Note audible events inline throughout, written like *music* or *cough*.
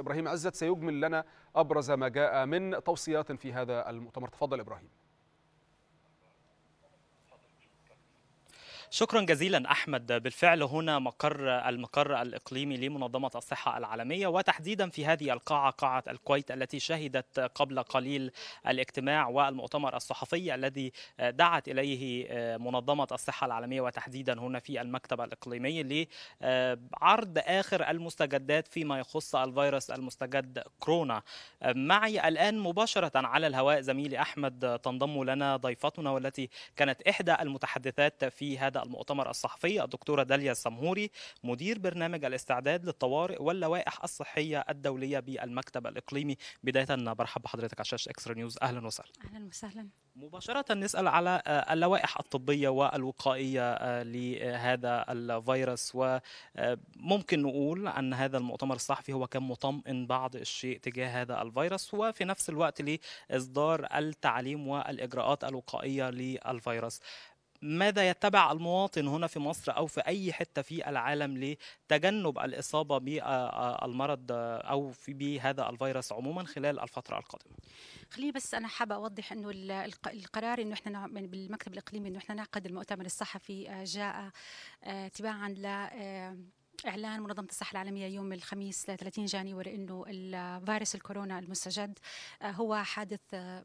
إبراهيم عزت سيجمل لنا أبرز ما جاء من توصيات في هذا المؤتمر تفضل إبراهيم شكرا جزيلا احمد بالفعل هنا مقر المقر الاقليمي لمنظمه الصحه العالميه وتحديدا في هذه القاعه قاعه الكويت التي شهدت قبل قليل الاجتماع والمؤتمر الصحفي الذي دعت اليه منظمه الصحه العالميه وتحديدا هنا في المكتب الاقليمي لعرض اخر المستجدات فيما يخص الفيروس المستجد كورونا معي الان مباشره على الهواء زميلي احمد تنضم لنا ضيفتنا والتي كانت احدى المتحدثات في هذا المؤتمر الصحفي الدكتورة داليا السمهوري مدير برنامج الاستعداد للطوارئ واللوائح الصحية الدولية بالمكتب الإقليمي بداية برحب بحضرتك على شاشة إكسترا نيوز أهلا وسهلا أهلا وسهلا مباشرة نسأل على آه، اللوائح الطبية والوقائية آه، لهذا الفيروس وممكن آه، نقول أن هذا المؤتمر الصحفي هو كان مطمئن بعض الشيء تجاه هذا الفيروس وفي نفس الوقت لإصدار التعليم والإجراءات الوقائية للفيروس ماذا يتبع المواطن هنا في مصر أو في أي حتة في العالم لتجنب الإصابة بالمرض أو بهذا الفيروس عموما خلال الفترة القادمة خليني بس أنا حابة أوضح أنه القرار أنه إحنا بالمكتب الإقليمي أنه إحنا نعقد المؤتمر الصحفي جاء تباعا ل اعلان منظمه الصحه العالميه يوم الخميس 30 جانيوري انه الفيروس الكورونا المستجد آه، هو حادث آه،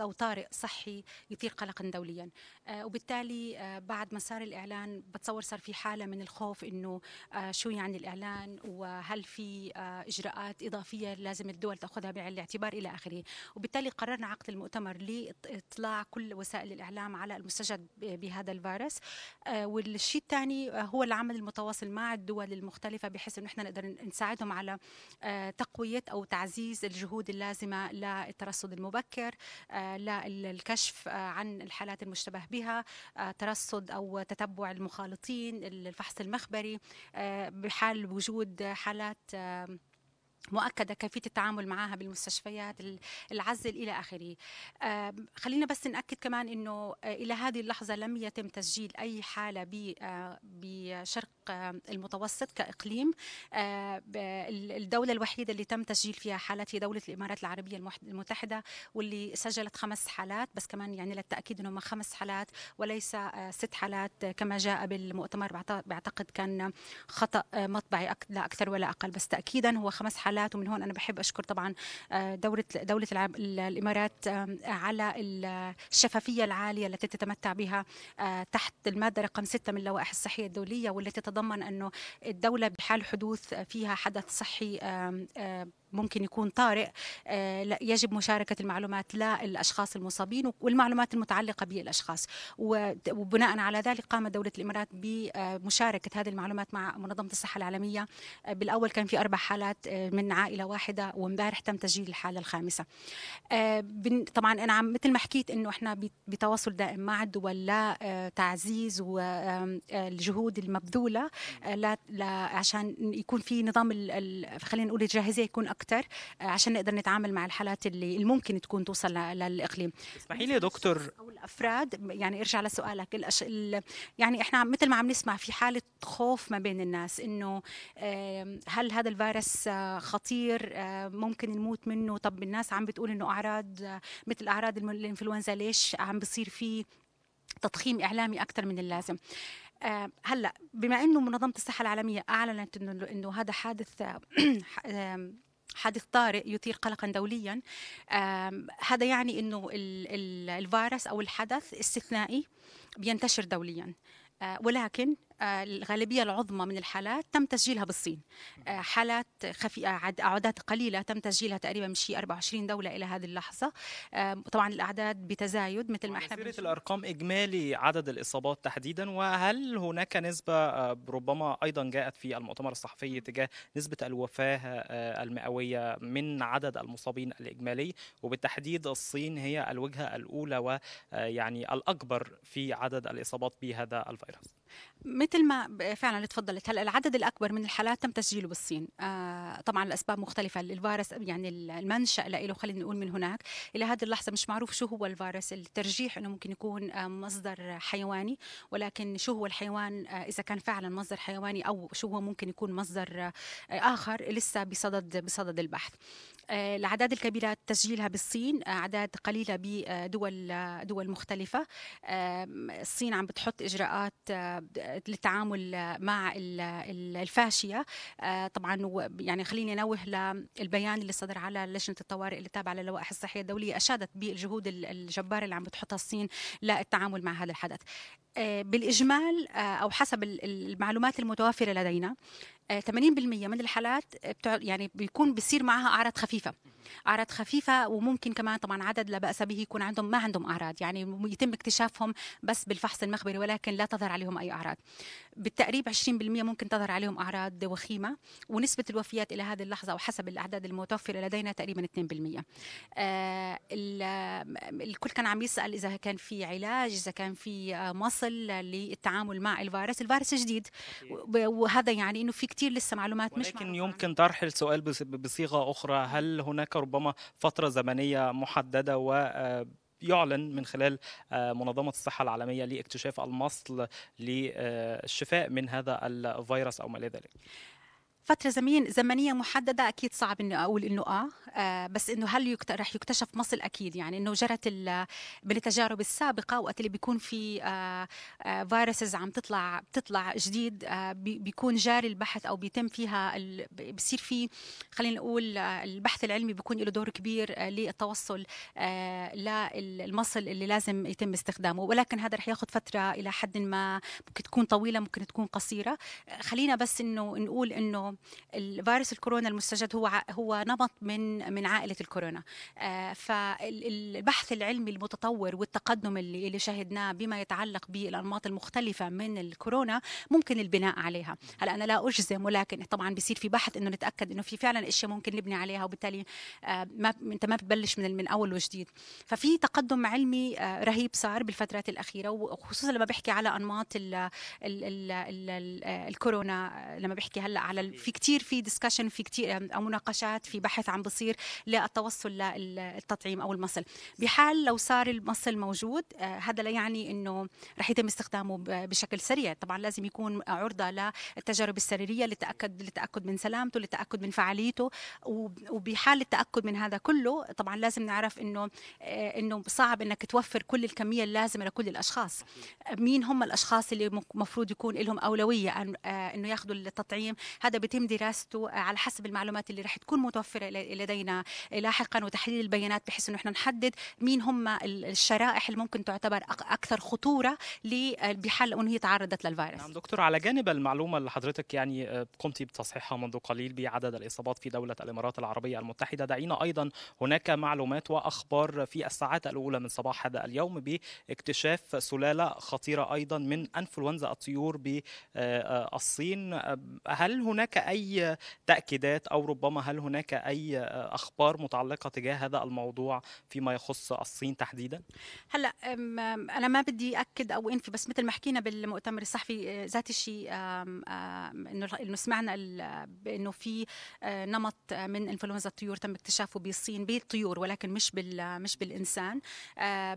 او طارئ صحي يثير قلقا دوليا آه، وبالتالي بعد ما صار الاعلان بتصور صار في حاله من الخوف انه شو يعني الاعلان وهل في اجراءات اضافيه لازم الدول تاخذها بعين الاعتبار الى اخره وبالتالي قررنا عقد المؤتمر لاطلاع كل وسائل الاعلام على المستجد بهذا الفيروس والشيء الثاني هو العمل المتواصل مع الدول العقل المختلفة بحيث أنه إحنا نقدر نساعدهم على آه، تقوية أو تعزيز الجهود اللازمة للترصد المبكر آه، للكشف آه، عن الحالات المشتبه بها ترصد أو تتبع المخالطين الفحص المخبري بحال وجود حالات مؤكده كيفيه التعامل معها بالمستشفيات العزل الى اخره خلينا بس ناكد كمان انه آه، الى هذه اللحظه لم يتم تسجيل اي حاله آه، بشرق المتوسط كاقليم آه، الدوله الوحيده اللي تم تسجيل فيها حالات هي دوله الامارات العربيه المتحده واللي سجلت خمس حالات بس كمان يعني للتاكيد انه خمس حالات وليس ست حالات كما جاء بالمؤتمر بعتقد كان خطا مطبعي لا اكثر ولا اقل بس تاكيدا هو خمس حالات الحالات ومن هون انا بحب اشكر طبعا آه، دوله دوله الامارات على الشفافيه العاليه التي تتمتع بها آه، تحت الماده رقم 6 من اللوائح الصحيه الدوليه والتي تتضمن انه الدوله بحال حدوث فيها حدث صحي ممكن يكون طارئ آه، يجب مشاركة المعلومات للأشخاص المصابين والمعلومات المتعلقة بالأشخاص وبناء على ذلك قامت دولة الإمارات بمشاركة آه، هذه المعلومات مع منظمة الصحة العالمية آه، بالأول كان في أربع حالات من عائلة واحدة وامبارح تم تسجيل الحالة الخامسة طبعا أنا عم مثل ما حكيت أنه إحنا بتواصل دائم مع الدول لتعزيز والجهود المبذولة عشان يكون في نظام خلينا نقول الجاهزية يكون اكثر آه، عشان نقدر نتعامل مع الحالات اللي, ممكن تكون توصل للاقليم اسمحي لي يا دكتور او الافراد يعني ارجع لسؤالك الأش... ال... يعني احنا مثل ما عم نسمع في حاله خوف ما بين الناس انه هل هذا الفيروس آه، خطير آه، ممكن نموت منه طب الناس عم بتقول انه اعراض مثل اعراض الانفلونزا ليش عم بصير في تضخيم اعلامي اكثر من اللازم هلا بما انه منظمه الصحه العالميه اعلنت انه انه هذا حادث *clears throat* حادث طارئ يثير قلقا دوليا هذا يعني انه الفيروس او الحدث استثنائي بينتشر دوليا آه، ولكن الغالبيه العظمى من الحالات تم تسجيلها بالصين آه، حالات خفي آه، اعداد قليله تم تسجيلها تقريبا من شيء 24 دوله الى هذه اللحظه طبعا الاعداد بتزايد مثل ما احنا بنشوف الارقام اجمالي عدد الاصابات تحديدا وهل هناك نسبه آه، ربما ايضا جاءت في المؤتمر الصحفي تجاه نسبه الوفاه المئويه من عدد المصابين الاجمالي وبالتحديد الصين هي الوجهه الاولى ويعني الاكبر في عدد الاصابات بهذا الفيروس مثل ما فعلا تفضلت هلا العدد الاكبر من الحالات تم تسجيله بالصين آه طبعا الاسباب مختلفه الفيروس يعني المنشا له خلينا نقول من هناك الى هذه اللحظه مش معروف شو هو الفيروس الترجيح انه ممكن يكون آه، مصدر حيواني ولكن شو هو الحيوان آه، اذا كان فعلا مصدر حيواني او شو هو ممكن يكون مصدر آه، اخر لسه بصدد بصدد البحث الاعداد الكبيره تسجيلها بالصين اعداد قليله بدول دول مختلفه الصين عم بتحط اجراءات التعامل مع الفاشيه آه، طبعا يعني خليني انوه للبيان اللي صدر على لجنه الطوارئ اللي تابعه للوائح الصحيه الدوليه اشادت بالجهود الجباره اللي عم بتحطها الصين للتعامل مع هذا الحدث آه، بالاجمال آه، او حسب المعلومات المتوفره لدينا 80% آه، من الحالات آه، يعني بيكون بيصير معها اعراض خفيفه اعراض خفيفه وممكن كمان طبعا عدد لا باس به يكون عندهم ما عندهم اعراض يعني يتم اكتشافهم بس بالفحص المخبري ولكن لا تظهر عليهم اي اعراض بالتقريب 20% ممكن تظهر عليهم اعراض وخيمه ونسبه الوفيات الى هذه اللحظه وحسب الاعداد المتوفره لدينا تقريبا 2% آه الكل كان عم يسال اذا كان في علاج اذا كان في آه، مصل للتعامل مع الفيروس الفيروس جديد وهذا يعني انه في كتير لسه معلومات ولكن مش ولكن يمكن طرح السؤال بصيغه اخرى هل هناك ربما فتره زمنيه محدده و آه، يعلن من خلال آه، منظمة الصحة العالمية لاكتشاف المصل للشفاء من هذا الفيروس أو ما إلى ذلك فتره زمين زمنيه محدده اكيد صعب اني اقول انه اه, آه بس انه هل يكت... رح يكتشف مصل اكيد يعني انه جرت ال... بالتجارب السابقه وقت اللي بيكون في آه آه فيروسز عم تطلع بتطلع جديد آه بي... بيكون جاري البحث او بيتم فيها ال... بصير في خلينا نقول آه البحث العلمي بيكون له دور كبير آه للتوصل آه للمصل اللي لازم يتم استخدامه ولكن هذا رح ياخذ فتره الى حد ما ممكن تكون طويله ممكن تكون قصيره خلينا بس انه نقول انه الفيروس الكورونا المستجد هو هو نمط من من عائله الكورونا آه، فالبحث العلمي المتطور والتقدم اللي اللي شهدناه بما يتعلق بالانماط المختلفه من الكورونا ممكن البناء عليها هلا انا لا اجزم ولكن طبعا بيصير في بحث انه نتاكد انه في فعلا اشياء ممكن نبني عليها وبالتالي آه، ما انت ما بتبلش من من اول وجديد ففي تقدم علمي آه، رهيب صار بالفترات الاخيره وخصوصا لما بحكي على انماط الـ الـ الـ الـ الكورونا لما بحكي هلا على في كثير في ديسكشن في كثير او مناقشات في بحث عم بصير للتوصل للتطعيم او المصل بحال لو صار المصل موجود آه، هذا لا يعني انه رح يتم استخدامه بشكل سريع طبعا لازم يكون عرضه للتجارب السريريه لتاكد للتاكد من سلامته للتاكد من فعاليته وبحال التاكد من هذا كله طبعا لازم نعرف انه آه، انه صعب انك توفر كل الكميه اللازمه لكل الاشخاص مين هم الاشخاص اللي المفروض يكون لهم اولويه آه، انه ياخذوا التطعيم هذا بيتم يتم دراسته على حسب المعلومات اللي رح تكون متوفره لدينا لاحقا وتحليل البيانات بحيث انه احنا نحدد مين هم الشرائح اللي ممكن تعتبر اكثر خطوره بحال انه هي تعرضت للفيروس. نعم دكتور على جانب المعلومه اللي حضرتك يعني آه، قمتي بتصحيحها منذ قليل بعدد الاصابات في دوله الامارات العربيه المتحده دعينا ايضا هناك معلومات واخبار في الساعات الاولى من صباح هذا اليوم باكتشاف سلاله خطيره ايضا من انفلونزا الطيور بالصين آه، آه، هل هناك اي تاكيدات او ربما هل هناك اي اخبار متعلقه تجاه هذا الموضوع فيما يخص الصين تحديدا هلا انا ما بدي اكد او انفي بس مثل ما حكينا بالمؤتمر الصحفي آه، ذات الشيء انه انه سمعنا انه في آه، نمط آه، من انفلونزا الطيور تم اكتشافه بالصين بالطيور ولكن مش بال مش بالانسان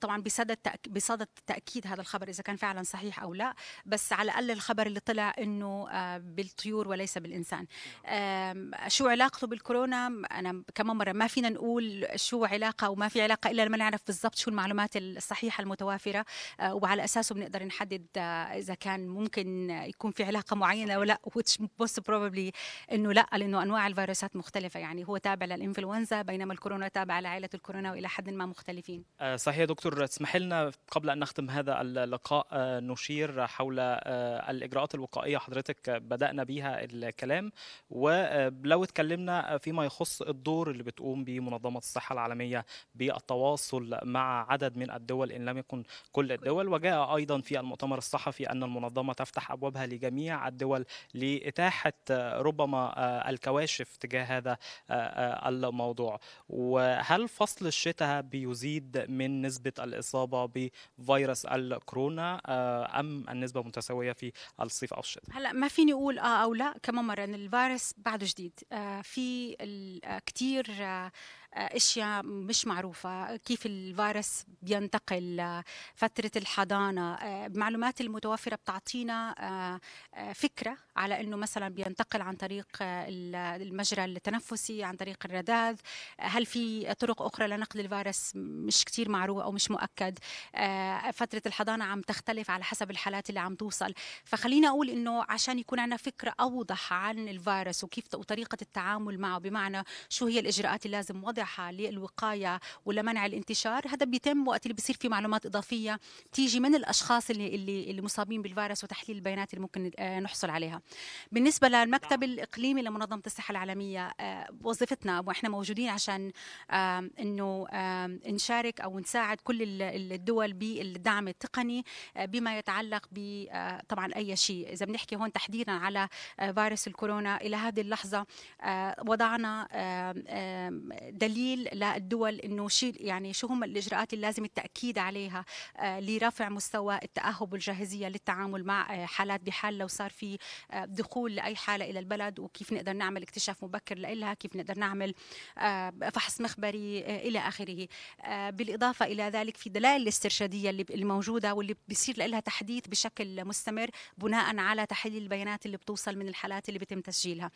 طبعا بصدد بصدد تاكيد هذا الخبر اذا كان فعلا صحيح او لا بس على الاقل الخبر اللي طلع انه بالطيور وليس بالانسان الانسان شو علاقته بالكورونا انا كمان مره ما فينا نقول شو علاقه وما في علاقه الا لما نعرف بالضبط شو المعلومات الصحيحه المتوافره آه، وعلى اساسه بنقدر نحدد آه، اذا كان ممكن يكون في علاقه معينه ولا which most probably انه لا لانه انواع الفيروسات مختلفه يعني هو تابع للانفلونزا بينما الكورونا تابعه لعائله الكورونا والى حد ما مختلفين آه، صحيح دكتور اسمح لنا قبل ان نختم هذا اللقاء نشير حول الاجراءات الوقائيه حضرتك بدانا بها الكلام الكلام ولو اتكلمنا فيما يخص الدور اللي بتقوم به منظمه الصحه العالميه بالتواصل مع عدد من الدول ان لم يكن كل الدول وجاء ايضا في المؤتمر الصحفي ان المنظمه تفتح ابوابها لجميع الدول لاتاحه ربما آه، الكواشف تجاه هذا آه، آه، الموضوع وهل فصل الشتاء بيزيد من نسبه الاصابه بفيروس الكورونا ام النسبه متساويه في الصيف او الشتاء هلا ما فيني اقول اه او لا كما مره الفيروس بعده جديد آه، في آه، كثير آه، اشياء مش معروفه كيف الفيروس بينتقل آه، فتره الحضانه المعلومات آه، المتوفره بتعطينا آه، فكره على انه مثلا بينتقل عن طريق المجرى التنفسي عن طريق الرذاذ هل في طرق اخرى لنقل الفيروس مش كثير معروفه او مش مؤكد فتره الحضانه عم تختلف على حسب الحالات اللي عم توصل فخلينا اقول انه عشان يكون عندنا فكره اوضح عن الفيروس وكيف وطريقه التعامل معه بمعنى شو هي الاجراءات اللي لازم وضع متبعها للوقايه ولمنع الانتشار هذا بيتم وقت اللي بصير في معلومات اضافيه تيجي من الاشخاص اللي اللي, اللي مصابين بالفيروس وتحليل البيانات اللي ممكن آه، نحصل عليها بالنسبه للمكتب نعم. الاقليمي لمنظمه الصحه العالميه آه، وظيفتنا واحنا موجودين عشان انه نشارك او نساعد كل الدول بالدعم التقني آه، بما يتعلق ب طبعا اي شيء اذا بنحكي هون تحديدا على فيروس الكورونا الى هذه اللحظه وضعنا دليل دليل للدول انه شيء يعني شو هم الاجراءات اللي لازم التاكيد عليها آه، لرفع مستوى التاهب والجاهزيه للتعامل مع آه، حالات بحال لو صار في آه، دخول لاي حاله الى البلد وكيف نقدر نعمل اكتشاف مبكر لها كيف نقدر نعمل فحص مخبري الى اخره بالاضافه الى ذلك في دلائل الاسترشاديه اللي الموجوده واللي بيصير لها تحديث بشكل مستمر بناء على تحليل البيانات اللي بتوصل من الحالات اللي بتم تسجيلها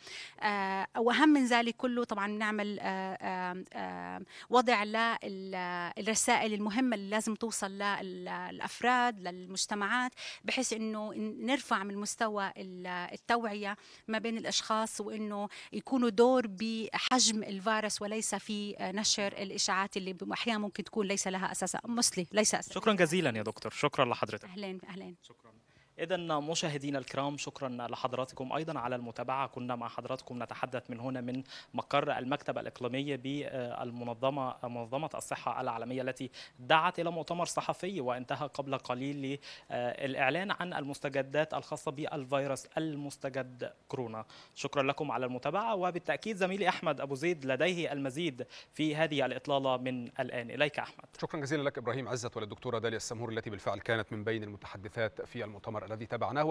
واهم من ذلك كله طبعا نعمل وضع للرسائل المهمه اللي لازم توصل للافراد للمجتمعات بحيث انه نرفع من مستوى التوعيه ما بين الاشخاص وانه يكونوا دور بحجم الفيروس وليس في نشر الاشاعات اللي احيانا ممكن تكون ليس لها اساس مسلي ليس أساس. شكرا جزيلا يا دكتور شكرا لحضرتك اهلين اهلين شكرا إذا مشاهدينا الكرام شكرا لحضراتكم أيضا على المتابعة كنا مع حضراتكم نتحدث من هنا من مقر المكتب الإقليمي بالمنظمة منظمة الصحة العالمية التي دعت إلى مؤتمر صحفي وانتهى قبل قليل للإعلان عن المستجدات الخاصة بالفيروس المستجد كورونا شكرا لكم على المتابعة وبالتأكيد زميلي أحمد أبو زيد لديه المزيد في هذه الإطلالة من الآن إليك أحمد شكرا جزيلا لك إبراهيم عزت وللدكتورة داليا السمهور التي بالفعل كانت من بين المتحدثات في المؤتمر الذي تابعناه